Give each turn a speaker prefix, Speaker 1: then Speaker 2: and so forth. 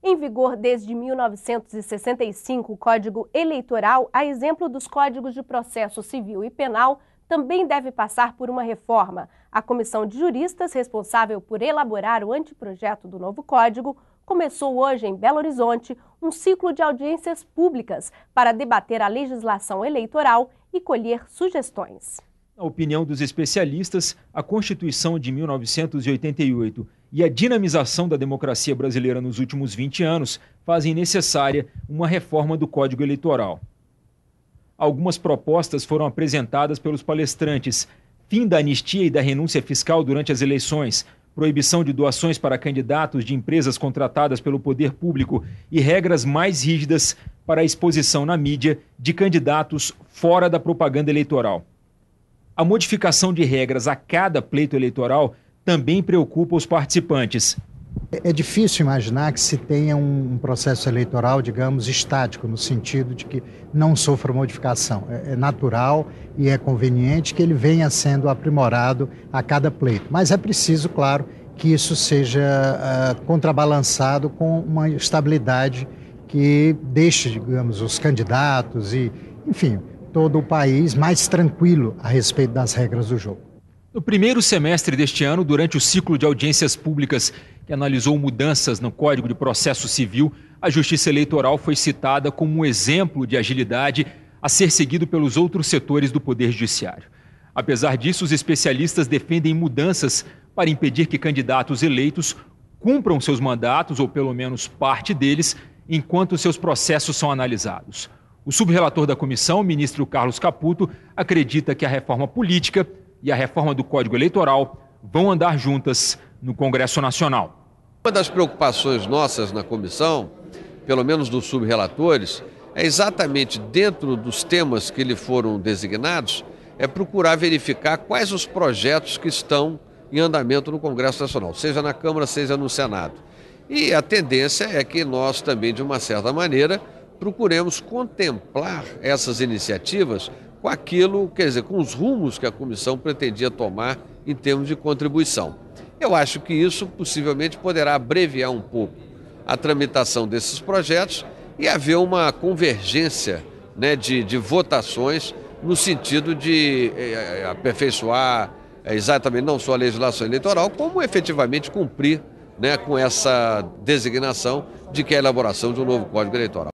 Speaker 1: Em vigor desde 1965, o Código Eleitoral, a exemplo dos Códigos de Processo Civil e Penal, também deve passar por uma reforma. A comissão de juristas responsável por elaborar o anteprojeto do novo código começou hoje em Belo Horizonte um ciclo de audiências públicas para debater a legislação eleitoral e colher sugestões.
Speaker 2: Na opinião dos especialistas, a Constituição de 1988 e a dinamização da democracia brasileira nos últimos 20 anos fazem necessária uma reforma do Código Eleitoral. Algumas propostas foram apresentadas pelos palestrantes: fim da anistia e da renúncia fiscal durante as eleições, proibição de doações para candidatos de empresas contratadas pelo poder público e regras mais rígidas para a exposição na mídia de candidatos fora da propaganda eleitoral. A modificação de regras a cada pleito eleitoral também preocupa os participantes.
Speaker 3: É, é difícil imaginar que se tenha um processo eleitoral, digamos, estático, no sentido de que não sofra modificação. É, é natural e é conveniente que ele venha sendo aprimorado a cada pleito. Mas é preciso, claro, que isso seja uh, contrabalançado com uma estabilidade que deixe, digamos, os candidatos e, enfim, todo o país mais tranquilo a respeito das regras do jogo.
Speaker 2: No primeiro semestre deste ano, durante o ciclo de audiências públicas que analisou mudanças no Código de Processo Civil, a Justiça Eleitoral foi citada como um exemplo de agilidade a ser seguido pelos outros setores do Poder Judiciário. Apesar disso, os especialistas defendem mudanças para impedir que candidatos eleitos cumpram seus mandatos, ou pelo menos parte deles, enquanto seus processos são analisados. O subrelator da comissão, ministro Carlos Caputo, acredita que a reforma política e a reforma do Código Eleitoral vão andar juntas no Congresso Nacional.
Speaker 4: Uma das preocupações nossas na comissão, pelo menos dos subrelatores, é exatamente dentro dos temas que lhe foram designados, é procurar verificar quais os projetos que estão em andamento no Congresso Nacional, seja na Câmara, seja no Senado. E a tendência é que nós também, de uma certa maneira, procuremos contemplar essas iniciativas com aquilo, quer dizer, com os rumos que a comissão pretendia tomar em termos de contribuição. Eu acho que isso possivelmente poderá abreviar um pouco a tramitação desses projetos e haver uma convergência né, de, de votações no sentido de eh, eh aperfeiçoar eh, exatamente não só a legislação eleitoral, como efetivamente cumprir né, com essa designação de que é a elaboração de um novo Código Eleitoral.